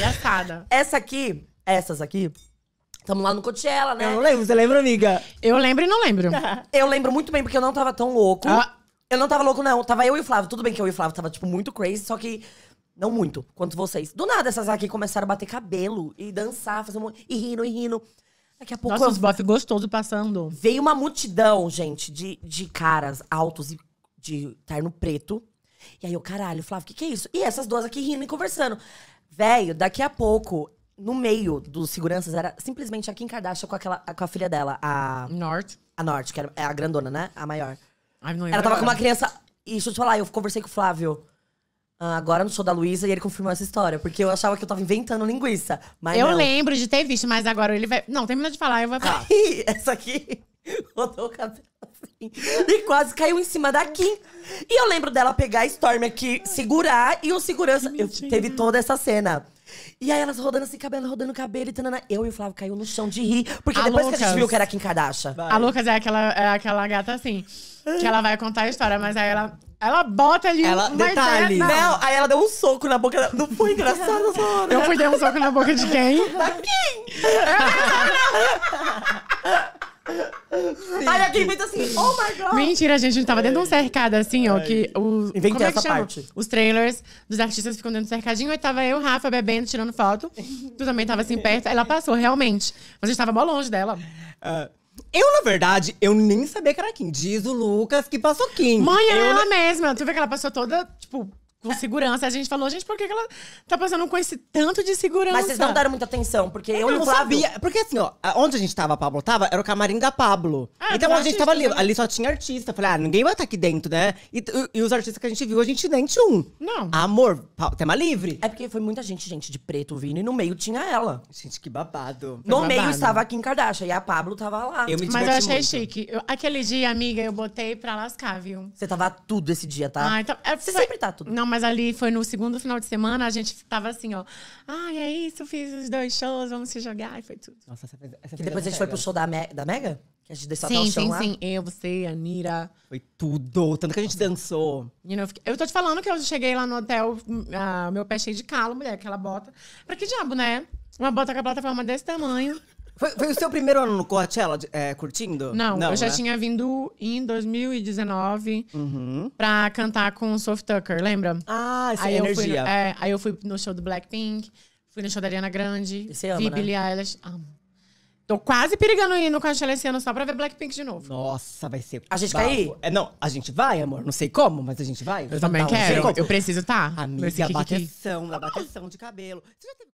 Palhaçada. Essa aqui, essas aqui, Tamo lá no Coachella, né? Eu não lembro, você lembra, amiga? Eu lembro e não lembro. Eu lembro muito bem, porque eu não tava tão louco. Ah. Eu não tava louco, não. Tava eu e o Flávio. Tudo bem que eu e o Flávio tava, tipo, muito crazy, só que não muito, quanto vocês. Do nada, essas aqui começaram a bater cabelo e dançar, fazer um... e rindo, e rindo. Daqui a pouco. Nossa, eu... os gostoso passando. Veio uma multidão, gente, de, de caras altos e de terno preto. E aí eu, caralho, Flávio, o que, que é isso? E essas duas aqui rindo e conversando. Velho, daqui a pouco, no meio dos seguranças, era simplesmente a Kim Kardashian com, aquela, com a filha dela, a. Norte. A North que era é a grandona, né? A maior. Ela tava com uma criança. E deixa eu te falar, eu conversei com o Flávio. Ah, agora no show da Luísa e ele confirmou essa história, porque eu achava que eu tava inventando linguiça. Mas eu não. lembro de ter visto, mas agora ele vai. Não, termina de falar, eu vou falar. essa aqui rodou o cabelo assim e quase caiu em cima da Kim. E eu lembro dela pegar a Storm aqui, segurar, e o segurança. Eu, teve toda essa cena. E aí elas rodando assim, cabelo, rodando cabelo, e tanana. Eu e o Flávio caiu no chão de rir. Porque a depois Lucas. que a gente viu que era Kim Kardashian. Vai. A Lucas é aquela, é aquela gata assim. Que ela vai contar a história, mas aí ela ela bota ali ela, um é detalhe. Não. não, aí ela deu um soco na boca. Não foi engraçado essa hora. Eu fui dar um soco na boca de quem? Da quem? Sim. Aí alguém fez assim, oh my god. Mentira, gente, a gente tava dentro de um cercado assim, ó. Que os, como é que essa chama? parte. Os trailers dos artistas ficam dentro do cercadinho. Aí tava eu, Rafa, bebendo, tirando foto. Tu também tava assim perto. Aí ela passou, realmente. Mas a gente tava mó longe dela. Ah, eu, na verdade, eu nem sabia que era Kim. Diz o Lucas que passou Kim. Mãe, é eu ela é na... mesma. Tu vê que ela passou toda, tipo, com segurança. A gente falou, gente, por que, ela tá passando com esse tanto de segurança? Mas vocês não deram muita atenção, porque eu, é, eu não Flávio... sabia. Porque assim, ó, onde a gente tava, a Pablo tava, era o camarim da Pablo. Ah, então a gente tava ali, ali só tinha artista. Falei, ah, ninguém vai estar tá aqui dentro, né? E, e, os artistas que a gente viu, a gente nem tinha um. Não. Amor, tema livre. É porque foi muita gente, gente de preto vindo, e no meio tinha ela. Gente, que babado. Foi no babado. meio estava a Kim Kardashian, e a Pablo tava lá. Eu me Mas eu achei muito. chique. Eu, aquele dia, amiga, eu botei pra lascar, viu? Você tava tudo esse dia, tá? Ah, então. É, Você foi... sempre tá tudo. Não, mas mas ali foi no segundo final de semana, a gente tava assim, ó. Ah, é isso, fiz os dois shows, vamos se jogar. E foi tudo. Nossa, essa essa depois a gente foi pro show da, Me da Mega? Que a gente deixou sim, até o chão sim, lá? Sim, Eu, você, a Nira. Foi tudo. Tanto que a gente dançou. You know, eu, eu tô te falando que eu cheguei lá no hotel, uh, meu pé cheio de calo, mulher, aquela bota. Pra que diabo, né? Uma bota com a plataforma desse tamanho. Foi, foi, o seu primeiro ano no Coachella, é, curtindo? Não, Não eu já né? tinha vindo em 2019 uhum. pra cantar com o Soft Tucker, lembra? Ah, essa é aí energia. Eu fui, é, aí eu fui no show do Blackpink, fui no show da Ariana Grande, Você ama, vi né? Billie Eilish, amo. Tô quase perigando ir no Coachella esse ano só pra ver Blackpink de novo. Nossa, vai ser. A gente vai ir? É, não, a gente vai, amor. Não sei como, mas a gente vai. Eu, eu também tá quero. eu preciso estar. Tá Amiga, bateção, da bateção de cabelo. Você já teve